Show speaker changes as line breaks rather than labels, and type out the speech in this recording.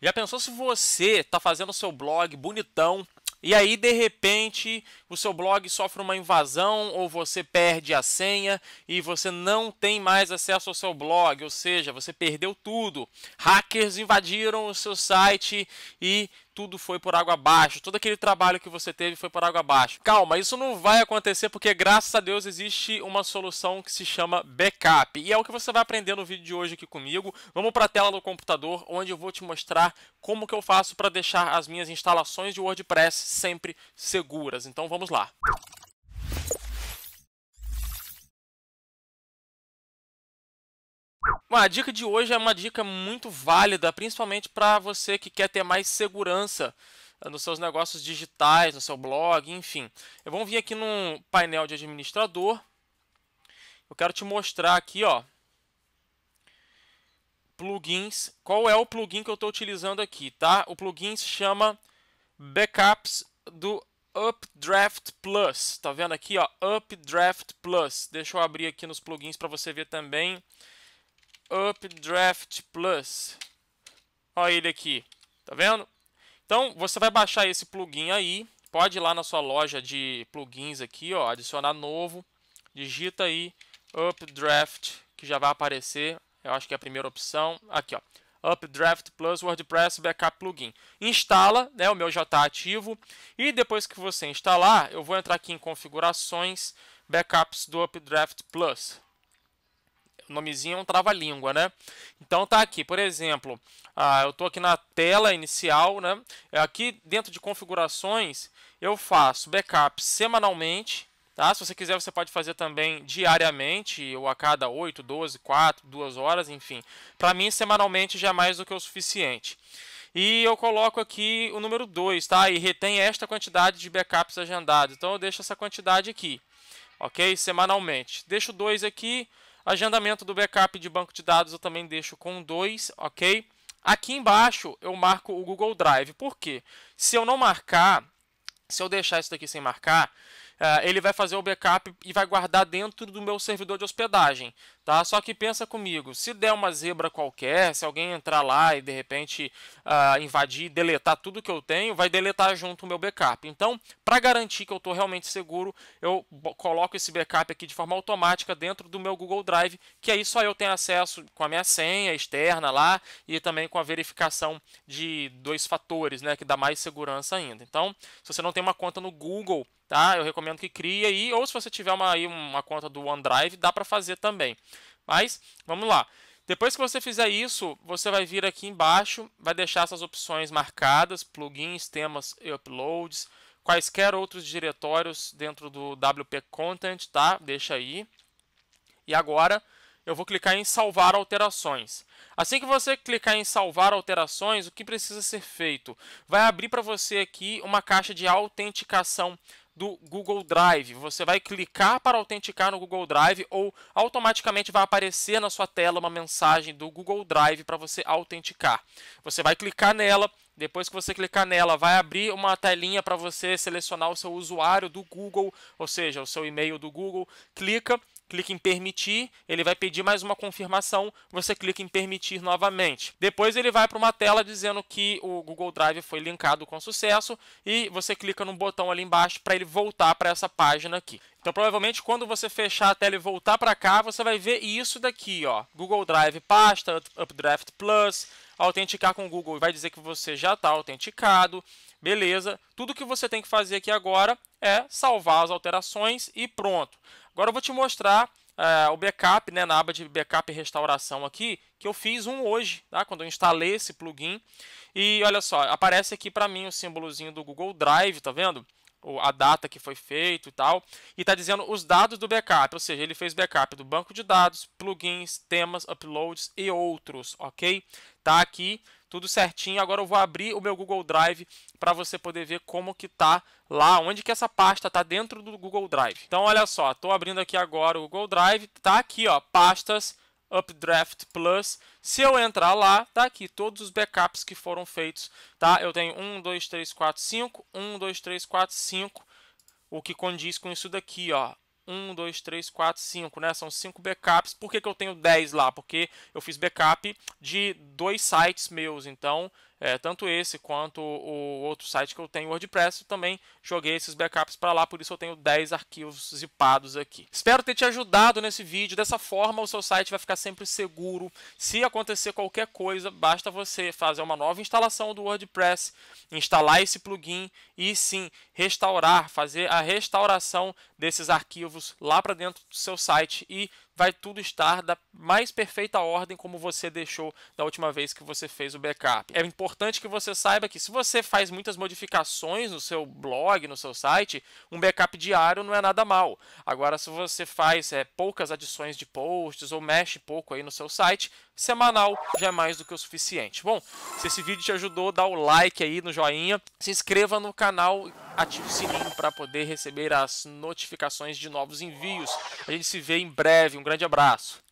Já pensou se você está fazendo o seu blog bonitão e aí de repente o seu blog sofre uma invasão ou você perde a senha e você não tem mais acesso ao seu blog, ou seja, você perdeu tudo. Hackers invadiram o seu site e tudo foi por água abaixo, todo aquele trabalho que você teve foi por água abaixo. Calma, isso não vai acontecer porque graças a Deus existe uma solução que se chama backup. E é o que você vai aprender no vídeo de hoje aqui comigo. Vamos para a tela do computador, onde eu vou te mostrar como que eu faço para deixar as minhas instalações de WordPress sempre seguras. Então vamos lá. Bom, a dica de hoje é uma dica muito válida, principalmente para você que quer ter mais segurança eh, nos seus negócios digitais, no seu blog, enfim. Eu vou vir aqui no painel de administrador. Eu quero te mostrar aqui, ó, plugins. Qual é o plugin que eu estou utilizando aqui, tá? O plugin se chama Backups do Updraft Plus. Tá vendo aqui, ó, Updraft Plus. Deixa eu abrir aqui nos plugins para você ver também. Updraft Plus. Olha ele aqui, tá vendo? Então, você vai baixar esse plugin aí. Pode ir lá na sua loja de plugins aqui, ó, adicionar novo. Digita aí Updraft, que já vai aparecer. Eu acho que é a primeira opção. Aqui, ó. Updraft Plus WordPress Backup Plugin. Instala, né, o meu já está ativo. E depois que você instalar, eu vou entrar aqui em configurações, backups do Updraft Plus nomezinho é um trava-língua, né? Então tá aqui, por exemplo, ah, eu tô aqui na tela inicial, né? Aqui dentro de configurações eu faço backup semanalmente, Tá? Se você quiser, você pode fazer também diariamente, ou a cada 8, 12, 4, 2 horas, enfim. Para mim, semanalmente já é mais do que o suficiente. E eu coloco aqui o número 2, tá? E retém esta quantidade de backups agendados. Então eu deixo essa quantidade aqui, ok? Semanalmente. Deixo 2 aqui, Agendamento do backup de banco de dados eu também deixo com 2, ok? Aqui embaixo eu marco o Google Drive. Por quê? Se eu não marcar, se eu deixar isso daqui sem marcar, eh, ele vai fazer o backup e vai guardar dentro do meu servidor de hospedagem. Tá? Só que pensa comigo, se der uma zebra qualquer, se alguém entrar lá e de repente uh, invadir e deletar tudo que eu tenho, vai deletar junto o meu backup. Então, para garantir que eu estou realmente seguro, eu coloco esse backup aqui de forma automática dentro do meu Google Drive, que aí só eu tenho acesso com a minha senha externa lá e também com a verificação de dois fatores, né, que dá mais segurança ainda. Então, se você não tem uma conta no Google, tá? Eu recomendo que crie aí, ou se você tiver uma, aí uma conta do OneDrive, dá para fazer também. Mas, vamos lá. Depois que você fizer isso, você vai vir aqui embaixo, vai deixar essas opções marcadas, plugins, temas e uploads, quaisquer outros diretórios dentro do WP Content, tá? Deixa aí. E agora eu vou clicar em salvar alterações. Assim que você clicar em salvar alterações, o que precisa ser feito? Vai abrir para você aqui uma caixa de autenticação do Google Drive. Você vai clicar para autenticar no Google Drive ou automaticamente vai aparecer na sua tela uma mensagem do Google Drive para você autenticar. Você vai clicar nela, depois que você clicar nela, vai abrir uma telinha para você selecionar o seu usuário do Google, ou seja, o seu e-mail do Google. Clica clica em permitir, ele vai pedir mais uma confirmação, você clica em permitir novamente. Depois ele vai para uma tela dizendo que o Google Drive foi linkado com sucesso e você clica no botão ali embaixo para ele voltar para essa página aqui. Então, provavelmente, quando você fechar a tela e voltar para cá, você vai ver isso daqui, ó. Google Drive Pasta, Updraft Plus, autenticar com o Google vai dizer que você já está autenticado, beleza. Tudo que você tem que fazer aqui agora é salvar as alterações e pronto. Agora eu vou te mostrar uh, o backup, né, na aba de backup e restauração aqui, que eu fiz um hoje, tá? quando eu instalei esse plugin. E olha só, aparece aqui para mim o símbolozinho do Google Drive, tá vendo? a data que foi feito e tal, e está dizendo os dados do backup, ou seja, ele fez backup do banco de dados, plugins, temas, uploads e outros, ok? Tá aqui tudo certinho. Agora eu vou abrir o meu Google Drive para você poder ver como que tá lá, onde que essa pasta tá dentro do Google Drive. Então olha só, estou abrindo aqui agora o Google Drive, tá aqui ó, pastas Updraft Plus. Se eu entrar lá, tá aqui todos os backups que foram feitos, tá? Eu tenho 1 2 3 4 5, 1 2 3 4 5, o que condiz com isso daqui, ó. 1, 2, 3, 4, 5, né? São 5 backups. Por que, que eu tenho 10 lá? Porque eu fiz backup de dois sites meus, então é, tanto esse quanto o outro site que eu tenho, WordPress, eu também joguei esses backups para lá, por isso eu tenho 10 arquivos zipados aqui. Espero ter te ajudado nesse vídeo, dessa forma o seu site vai ficar sempre seguro. Se acontecer qualquer coisa, basta você fazer uma nova instalação do WordPress, instalar esse plugin e sim restaurar, fazer a restauração desses arquivos lá para dentro do seu site e vai tudo estar da mais perfeita ordem como você deixou da última vez que você fez o backup. É importante importante que você saiba que se você faz muitas modificações no seu blog, no seu site, um backup diário não é nada mal. Agora, se você faz é, poucas adições de posts ou mexe pouco aí no seu site, semanal já é mais do que o suficiente. Bom, se esse vídeo te ajudou, dá o like aí no joinha, se inscreva no canal, ative o sininho para poder receber as notificações de novos envios. A gente se vê em breve. Um grande abraço.